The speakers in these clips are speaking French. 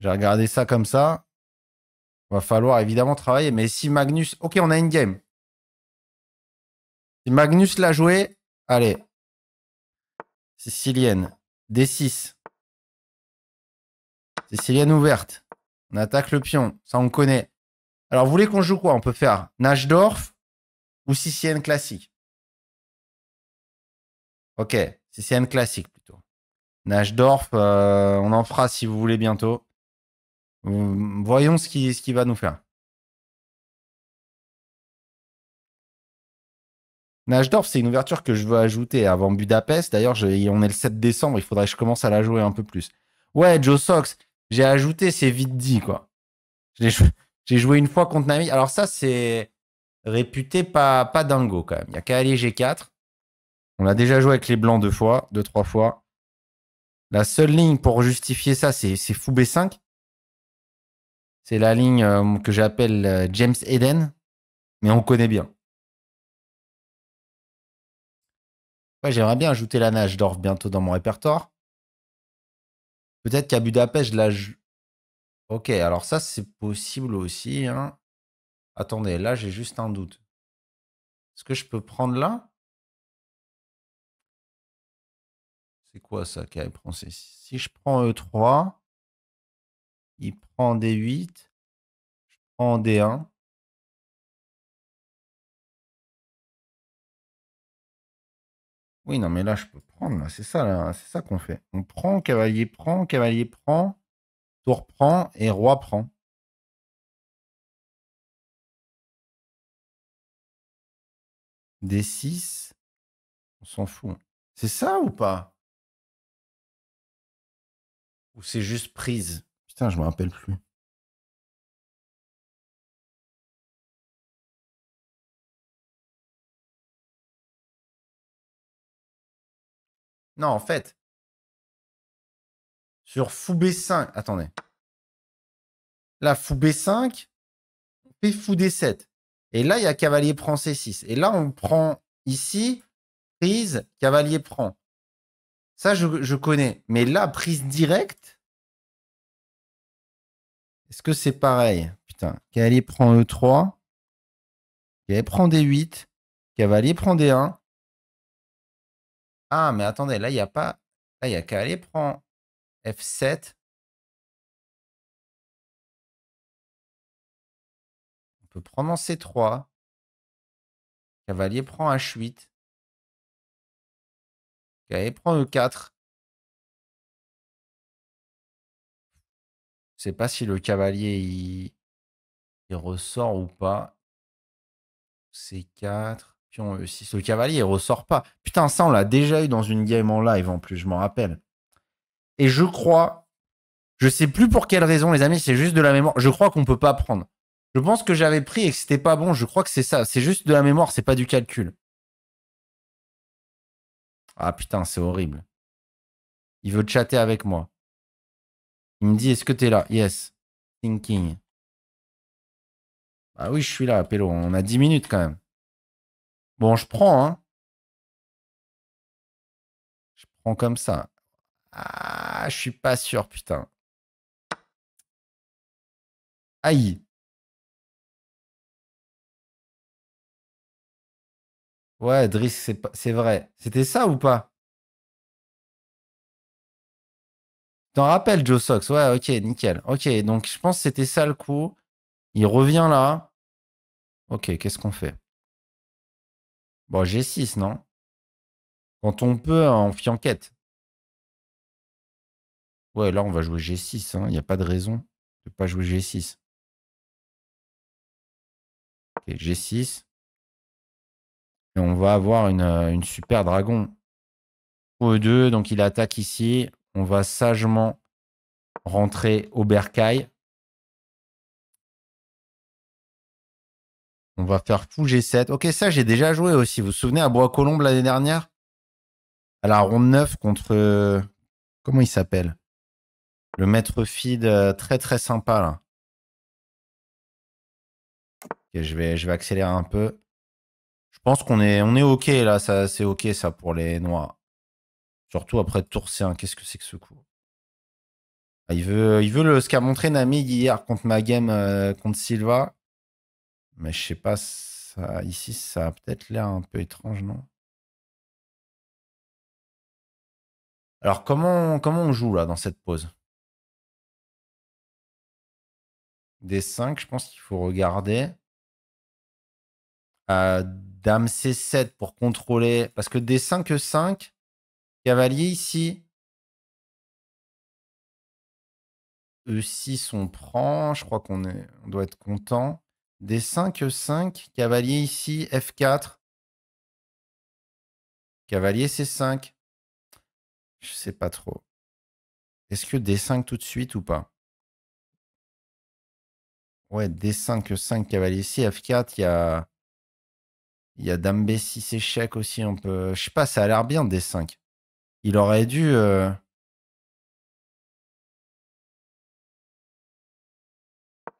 J'ai regardé ça comme ça. Va falloir évidemment travailler. Mais si Magnus. Ok, on a une game. Si Magnus l'a joué, allez. Sicilienne. D6. Sicilienne ouverte. On attaque le pion. Ça, on connaît. Alors, vous voulez qu'on joue quoi On peut faire Nashdorf ou Sicilienne classique Ok, Sicilienne classique plutôt. Nashdorf, euh, on en fera si vous voulez bientôt. Hum, voyons ce qu'il ce qui va nous faire. Nashdorf, c'est une ouverture que je veux ajouter avant Budapest. D'ailleurs, on est le 7 décembre, il faudrait que je commence à la jouer un peu plus. Ouais, Joe Sox, j'ai ajouté, c'est vite dit, quoi. J'ai joué, une fois contre Nami. Alors ça, c'est réputé pas, pas dingo, quand même. Il y a qu'à aller G4. On l'a déjà joué avec les blancs deux fois, deux, trois fois. La seule ligne pour justifier ça, c'est fou B5. C'est la ligne euh, que j'appelle euh, James Eden, mais on connaît bien. j'aimerais bien ajouter la nage d'or bientôt dans mon répertoire. Peut-être qu'à Budapest, je la Ok, alors ça, c'est possible aussi. Hein. Attendez, là, j'ai juste un doute. Est-ce que je peux prendre là C'est quoi ça, K? Si je prends E3, il prend des 8. Je prends des 1. Oui, non, mais là, je peux prendre. C'est ça, c'est ça qu'on fait. On prend, cavalier prend, cavalier prend, tour prend et roi prend. d 6 on s'en fout. C'est ça ou pas Ou c'est juste prise je me rappelle plus. Non, en fait, sur fou B5, attendez. Là, fou B5, on fou D7. Et là, il y a cavalier prend C6. Et là, on prend ici, prise, cavalier prend. Ça, je, je connais. Mais là, prise directe, est-ce que c'est pareil Putain, e Cavalier prend E3. Cavalier prend D8. Cavalier prend D1. Ah, mais attendez, là, il n'y a pas. Là, il y a Cavalier prend F7. On peut prendre en C3. Cavalier prend H8. Cavalier prend E4. Je sais pas si le cavalier il, ressort ou pas. C4, pion E6. Le cavalier il ressort pas. Putain, ça on l'a déjà eu dans une game en live en plus, je m'en rappelle. Et je crois, je sais plus pour quelle raison les amis, c'est juste de la mémoire. Je crois qu'on peut pas prendre. Je pense que j'avais pris et que c'était pas bon. Je crois que c'est ça. C'est juste de la mémoire, c'est pas du calcul. Ah putain, c'est horrible. Il veut chatter avec moi. Il me dit, est-ce que t'es là Yes. Thinking. Ah oui, je suis là, Pélo. On a 10 minutes quand même. Bon, je prends, hein. Je prends comme ça. Ah, je suis pas sûr, putain. Aïe. Ouais, Driss, c'est vrai. C'était ça ou pas rappelle Joe Sox Ouais, ok, nickel. Ok, donc je pense que c'était ça le coup. Il revient là. Ok, qu'est-ce qu'on fait Bon, G6, non Quand on peut, en hein, fianquette. Ouais, là, on va jouer G6. Hein. Il n'y a pas de raison de pas jouer G6. Ok, G6. Et on va avoir une, euh, une super dragon. E2, donc il attaque ici. On va sagement rentrer au bercail. On va faire fou G7. Ok, ça, j'ai déjà joué aussi. Vous vous souvenez à Bois-Colombes l'année dernière À la ronde 9 contre. Comment il s'appelle Le maître feed euh, très très sympa là. je, vais, je vais accélérer un peu. Je pense qu'on est, on est OK là. c'est OK ça pour les noirs. Surtout après tour C1, qu'est-ce que c'est que ce coup ah, il, veut, il veut le, ce qu'a montré Nami hier contre ma euh, contre Silva. Mais je sais pas, ici, ça a peut-être l'air un peu étrange, non Alors, comment, comment on joue là dans cette pause d 5, je pense qu'il faut regarder. Euh, dame C7 pour contrôler. Parce que d 5 e 5, Cavalier ici. E6, on prend. Je crois qu'on est... on doit être content. D5, e 5. Cavalier ici, F4. Cavalier C5. Je sais pas trop. Est-ce que D5 tout de suite ou pas Ouais, D5, 5, e cavalier ici, F4, il y a... Il y a Dame B6 échec aussi, on peut... Je sais pas, ça a l'air bien D5 il aurait dû. Euh,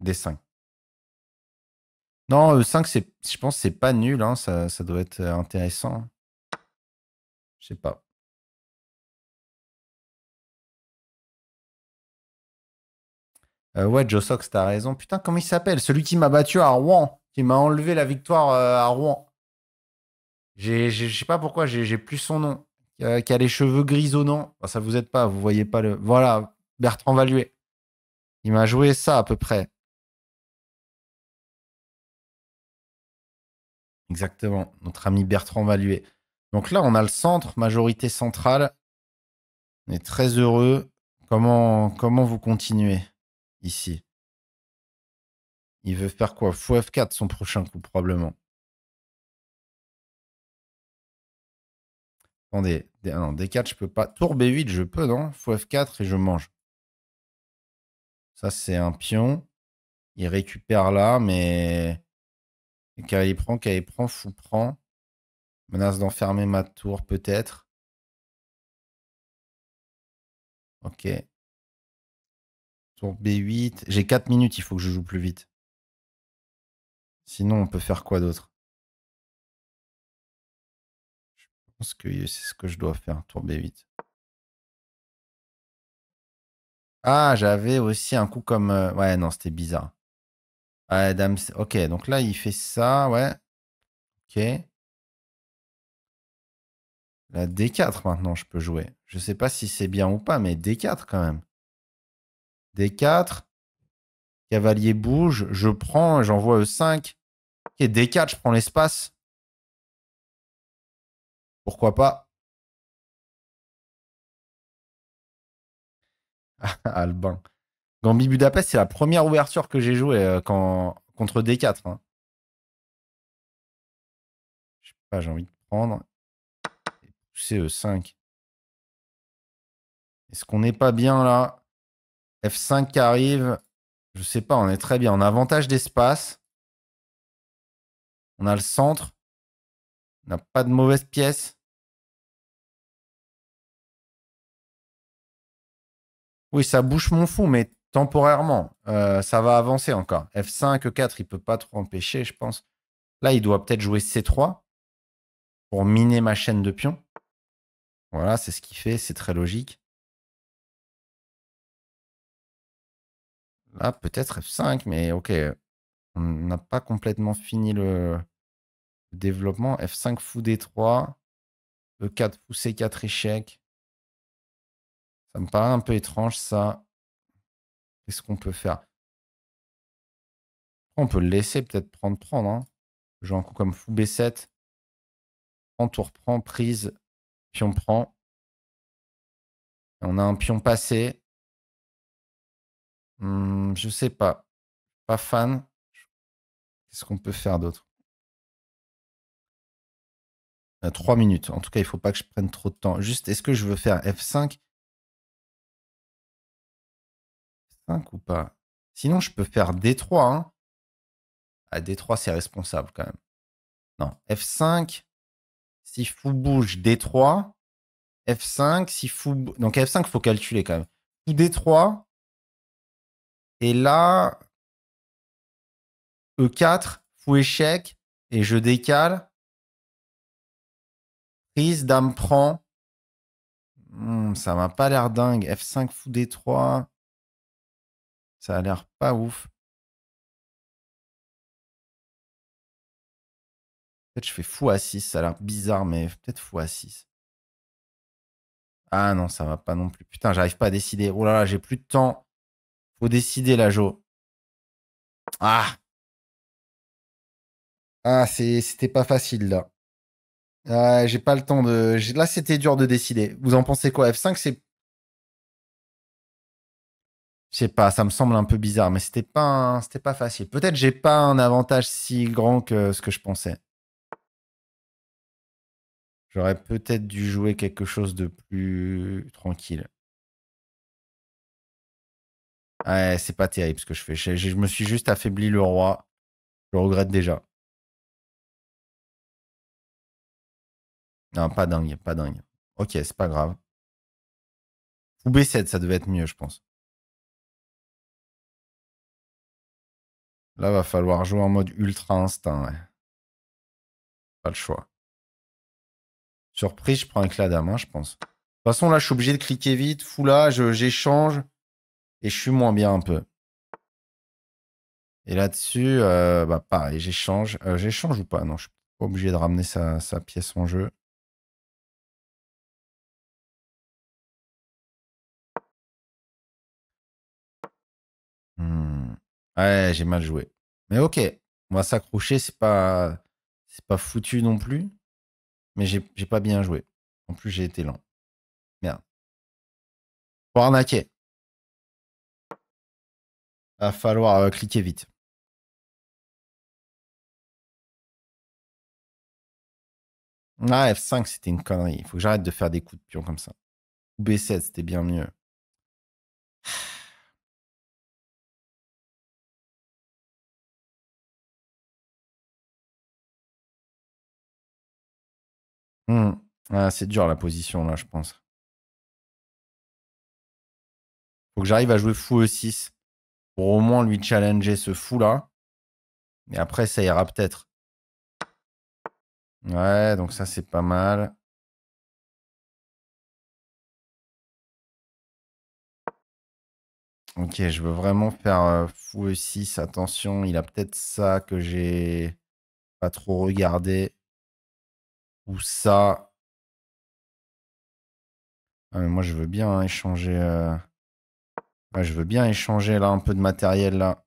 des 5. Non, 5, euh, je pense c'est pas nul. Hein. Ça, ça, doit être euh, intéressant. Je sais pas. ouais, Joe Sox, t'as raison. Putain, comment il s'appelle Celui qui m'a battu à Rouen, qui m'a enlevé la victoire à Rouen. Je sais pas pourquoi, j'ai plus son nom qui a les cheveux grisonnants. Ça ça vous aide pas, vous voyez pas le. Voilà, Bertrand Valuet. Il m'a joué ça à peu près. Exactement, notre ami Bertrand Valuet. Donc là, on a le centre, majorité centrale. On est très heureux. Comment, comment vous continuez ici Il veut faire quoi Fou F4 son prochain coup, probablement. Attendez, D, 4 je peux pas. Tour B8, je peux, non Fou F4 et je mange. Ça, c'est un pion. Il récupère là, mais. il prend, il prend, fou prend. Menace d'enfermer ma tour, peut-être. Ok. Tour B8. J'ai 4 minutes, il faut que je joue plus vite. Sinon, on peut faire quoi d'autre que c'est ce que je dois faire, tour B8. Ah, j'avais aussi un coup comme... Euh, ouais, non, c'était bizarre. Ok, donc là, il fait ça, ouais. Ok. La D4 maintenant, je peux jouer. Je sais pas si c'est bien ou pas, mais D4 quand même. D4. Cavalier bouge. Je prends, j'envoie E5. Ok, D4, je prends l'espace. Pourquoi pas Albin. Gambi Budapest, c'est la première ouverture que j'ai jouée euh, quand... contre D4. Hein. Je sais pas, j'ai envie de prendre. C'est E5. Euh, Est-ce qu'on n'est pas bien là F5 qui arrive. Je sais pas, on est très bien. On a avantage d'espace. On a le centre n'a pas de mauvaise pièce. Oui, ça bouche mon fou, mais temporairement. Euh, ça va avancer encore. F5, E4, il peut pas trop empêcher, je pense. Là, il doit peut-être jouer C3 pour miner ma chaîne de pions. Voilà, c'est ce qu'il fait, c'est très logique. Là, peut-être F5, mais ok, on n'a pas complètement fini le, Développement, F5 fou D3, E4 fou C4 échec. Ça me paraît un peu étrange ça. Qu'est-ce qu'on peut faire On peut le laisser peut-être prendre, prendre. Hein. Jouer un coup comme fou B7. Prends, tour, prend, prise, pion prend. on a un pion passé. Hmm, je sais pas. Pas fan. Qu'est-ce qu'on peut faire d'autre 3 euh, minutes. En tout cas, il ne faut pas que je prenne trop de temps. Juste, est-ce que je veux faire F5 5 ou pas Sinon, je peux faire D3. Hein. Ah, D3, c'est responsable quand même. Non, F5. Si fou bouge D3, F5, si fou... Donc F5, il faut calculer quand même. Ou D3. Et là, E4, fou échec, et je décale. Prise Dame prend. Hmm, ça m'a pas l'air dingue. F5 fou D3. Ça a l'air pas ouf. Peut-être je fais fou à 6. Ça a l'air bizarre, mais peut-être fou à 6. Ah non, ça va pas non plus. Putain, j'arrive pas à décider. Oh là là, j'ai plus de temps. Faut décider là, Jo. Ah. Ah, c'était pas facile là j'ai pas le temps de. Là, c'était dur de décider. Vous en pensez quoi F5, c'est. Je sais pas, ça me semble un peu bizarre, mais c'était pas, pas facile. Peut-être j'ai pas un avantage si grand que ce que je pensais. J'aurais peut-être dû jouer quelque chose de plus tranquille. Ouais, c'est pas terrible ce que je fais. Je, je me suis juste affaibli le roi. Je le regrette déjà. Non, pas dingue, pas dingue. Ok, c'est pas grave. Ou B7, ça devait être mieux, je pense. Là, va falloir jouer en mode ultra instinct, Pas le choix. Surprise, je prends un clat hein, je pense. De toute façon, là, je suis obligé de cliquer vite. là, j'échange. Et je suis moins bien un peu. Et là-dessus, euh, bah pareil, j'échange. Euh, j'échange ou pas Non, je suis pas obligé de ramener sa pièce en jeu. Hmm. Ouais, j'ai mal joué. Mais ok, on va s'accrocher, c'est pas pas foutu non plus, mais j'ai pas bien joué. En plus, j'ai été lent. Merde. Pour arnaquer. Va falloir euh, cliquer vite. Ah, F5, c'était une connerie. Il faut que j'arrête de faire des coups de pion comme ça. Ou B7, c'était bien mieux. Mmh. Ah, c'est dur la position là, je pense. Faut que j'arrive à jouer fou E6 pour au moins lui challenger ce fou là. Et après, ça ira peut-être. Ouais, donc ça, c'est pas mal. Ok, je veux vraiment faire euh, fou E6. Attention, il a peut-être ça que j'ai pas trop regardé ou ça. Ah, moi, je veux bien échanger. Euh, je veux bien échanger là un peu de matériel là.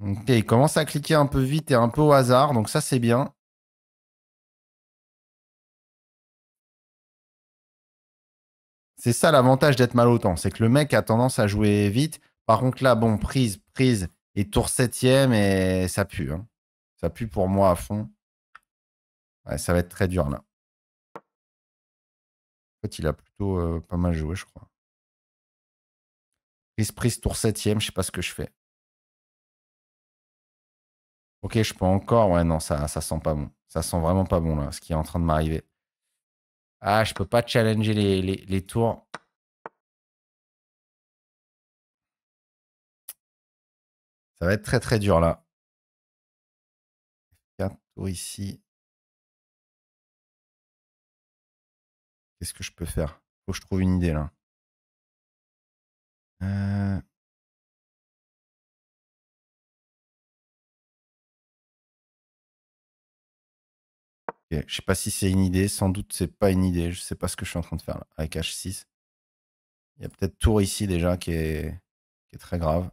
Ok, il commence à cliquer un peu vite et un peu au hasard, donc ça c'est bien. C'est ça l'avantage d'être mal autant, c'est que le mec a tendance à jouer vite. Par contre là, bon, prise, prise et tour septième et ça pue. Hein. Ça pue pour moi à fond. ça va être très dur là. En fait, il a plutôt euh, pas mal joué, je crois. Prise prise tour septième. Je je sais pas ce que je fais. Ok, je peux encore. Ouais, non, ça, ça sent pas bon. Ça sent vraiment pas bon là, ce qui est en train de m'arriver. Ah, je peux pas challenger les tours. Ça va être très très dur là. Tour ici. Qu'est-ce que je peux faire Faut que je trouve une idée là. Euh. Je sais pas si c'est une idée, sans doute c'est pas une idée, je sais pas ce que je suis en train de faire là, avec H6. Il y a peut-être tour ici déjà qui est, qui est très grave.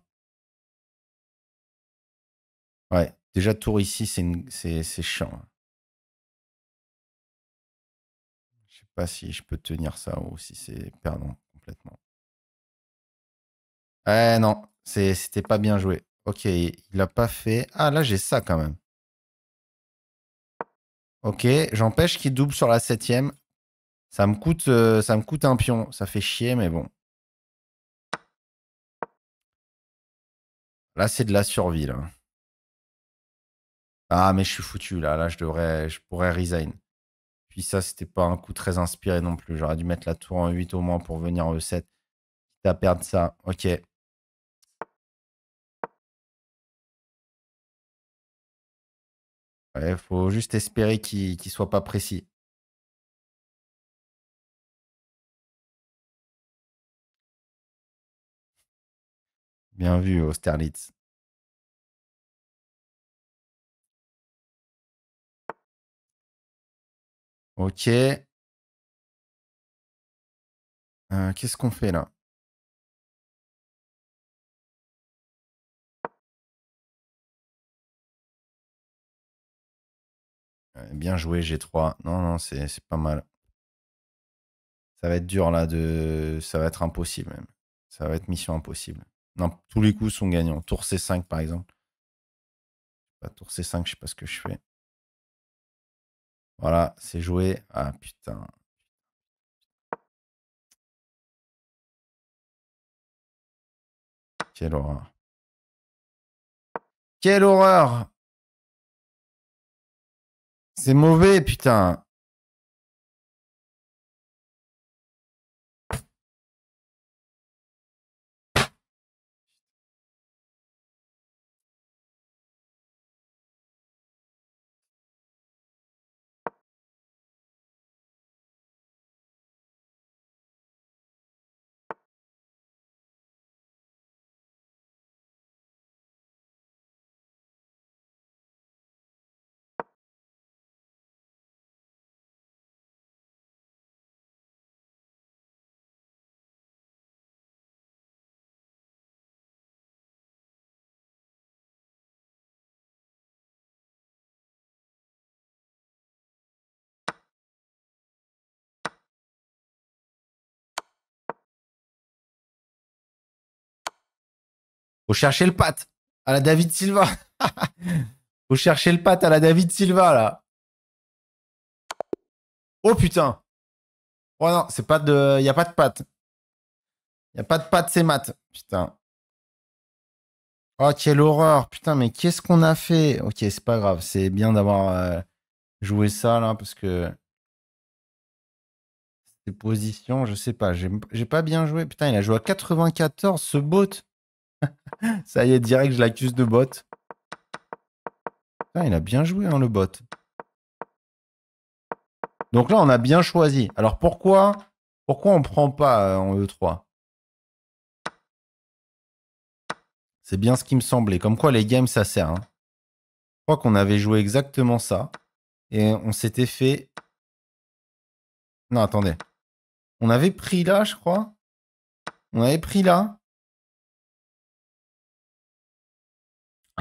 Ouais, Déjà, tour ici, c'est chiant. Hein. Je sais pas si je peux tenir ça ou si c'est perdant complètement. Eh non, c'était pas bien joué. Ok, il a pas fait. Ah, là, j'ai ça quand même. Ok, j'empêche qu'il double sur la septième. Ça me coûte, euh, ça me coûte un pion. Ça fait chier, mais bon. Là, c'est de la survie, là. Ah, mais je suis foutu là, là, je devrais, je pourrais resign. Puis ça, c'était pas un coup très inspiré non plus. J'aurais dû mettre la tour en 8 au moins pour venir en euh, E7. Quitte à perdre ça. Ok. Il faut juste espérer qu'il soit pas précis. Bien vu, Austerlitz. Ok. Euh, qu'est-ce qu'on fait là Bien joué G3. Non, non, c'est pas mal. Ça va être dur là de. Ça va être impossible même. Ça va être mission impossible. Non, tous les coups sont gagnants. Tour C5 par exemple. Bah, tour C5, je sais pas ce que je fais. Voilà, c'est joué. Ah putain. Quelle horreur. Quelle horreur. C'est mauvais, putain. Faut chercher le patte à la David Silva. Vous cherchez le patte à la David Silva, là. Oh putain. Oh non, c'est pas de. Il a pas de patte. Il a pas de patte, c'est mat. Putain. Oh, quelle horreur. Putain, mais qu'est-ce qu'on a fait Ok, c'est pas grave. C'est bien d'avoir euh, joué ça, là, parce que. Ces positions, je sais pas. J'ai pas bien joué. Putain, il a joué à 94, ce bot. Ça y est, direct, je l'accuse de bot. il a bien joué, hein, le bot. Donc là, on a bien choisi. Alors pourquoi, pourquoi on prend pas euh, en E3 C'est bien ce qui me semblait. Comme quoi, les games, ça sert. Hein. Je crois qu'on avait joué exactement ça. Et on s'était fait... Non, attendez. On avait pris là, je crois. On avait pris là.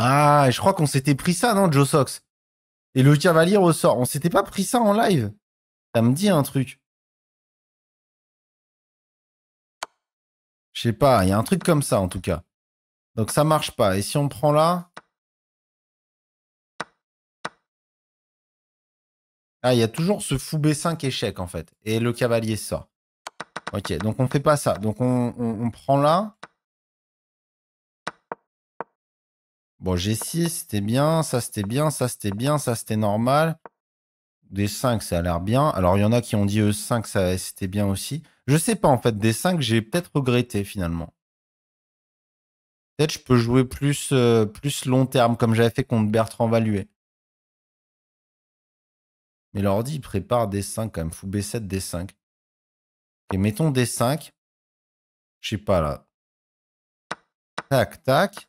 Ah, je crois qu'on s'était pris ça, non, Joe Sox Et le cavalier ressort. On s'était pas pris ça en live. Ça me dit un truc. Je sais pas, il y a un truc comme ça en tout cas. Donc ça marche pas. Et si on prend là. Ah, il y a toujours ce fou B5 échec en fait. Et le cavalier sort. Ok, donc on fait pas ça. Donc on, on prend là. Bon, G6, c'était bien, ça c'était bien, ça c'était bien, ça c'était normal. d 5, ça a l'air bien. Alors, il y en a qui ont dit E5, ça c'était bien aussi. Je sais pas, en fait, d 5, j'ai peut-être regretté finalement. Peut-être je peux jouer plus, euh, plus long terme, comme j'avais fait contre Bertrand Valuet. Mais l'ordi, il prépare d 5 quand même. Fou B7, D5. Et mettons D5. Je sais pas là. Tac, tac.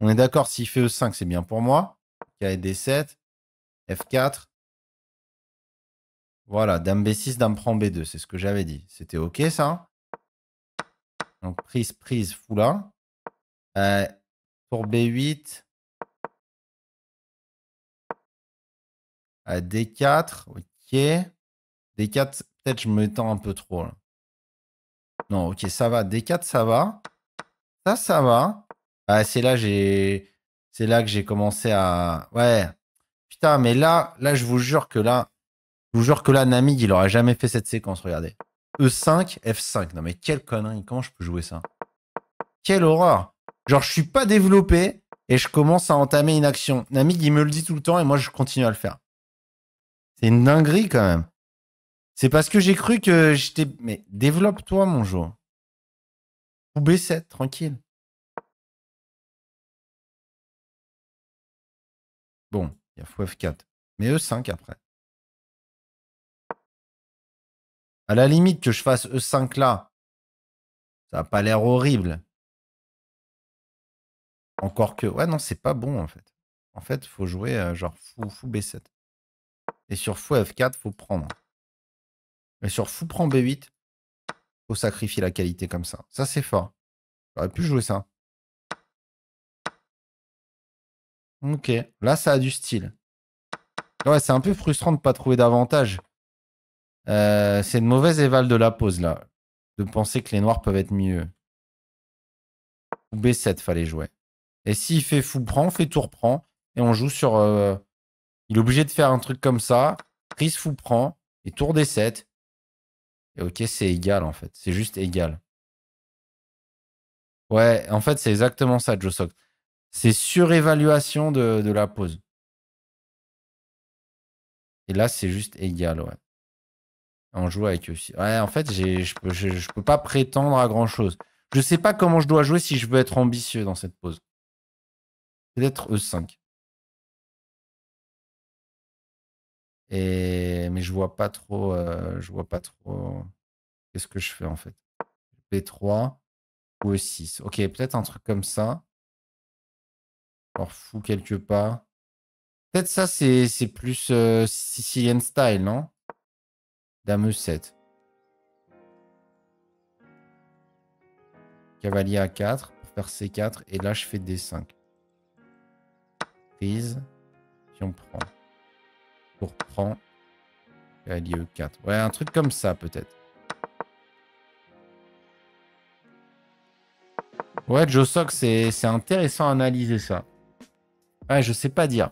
On est d'accord, si fait E5, c'est bien pour moi. et D7, F4. Voilà, dame B6, dame prend B2, c'est ce que j'avais dit. C'était OK, ça Donc, prise, prise, fou là. Euh, pour B8, à D4, OK. D4, peut-être je me tends un peu trop. Non, OK, ça va. D4, ça va. Ça, ça va. Bah, c'est là que j'ai commencé à ouais. Putain, mais là là je vous jure que là je vous jure que là il aurait jamais fait cette séquence, regardez. E5 F5. Non mais quelle connerie, comment je peux jouer ça Quelle horreur. Genre je suis pas développé et je commence à entamer une action. Namig, il me le dit tout le temps et moi je continue à le faire. C'est une dinguerie quand même. C'est parce que j'ai cru que j'étais mais développe-toi mon jour. Ou B7 tranquille. il y a fou f 4 Mais E5 après. À la limite que je fasse E5 là, ça n'a pas l'air horrible. Encore que... Ouais, non, c'est pas bon en fait. En fait, il faut jouer euh, genre fou, fou B7. Et sur fou F4, faut prendre. mais sur fou prend B8, faut sacrifier la qualité comme ça. Ça, c'est fort. J'aurais pu jouer ça. Ok, là ça a du style. Ouais, c'est un peu frustrant de ne pas trouver davantage. Euh, c'est une mauvaise éval de la pose, là. De penser que les noirs peuvent être mieux. Ou B7 fallait jouer. Et s'il fait fou prend, on fait tour prend. Et on joue sur. Euh, il est obligé de faire un truc comme ça. Prise fou prend. Et tour D7. Et ok, c'est égal en fait. C'est juste égal. Ouais, en fait, c'est exactement ça, Joe c'est surévaluation de, la pause. Et là, c'est juste égal, ouais. On joue avec aussi. Ouais, en fait, je ne peux pas prétendre à grand chose. Je ne sais pas comment je dois jouer si je veux être ambitieux dans cette pause. Peut-être E5. Et... Mais je vois pas trop. Euh, je vois pas trop. Qu'est-ce que je fais en fait p 3 ou E6. Ok, peut-être un truc comme ça leur fou, quelque part. Peut-être ça, c'est plus euh, Sicilian style, non Dame 7. Cavalier a 4 pour faire C4. Et là, je fais D5. Prise. Si on prend. Pour prendre. Cavalier E4. Ouais, un truc comme ça, peut-être. Ouais, Josok, c'est intéressant à analyser ça. Ouais, je sais pas dire.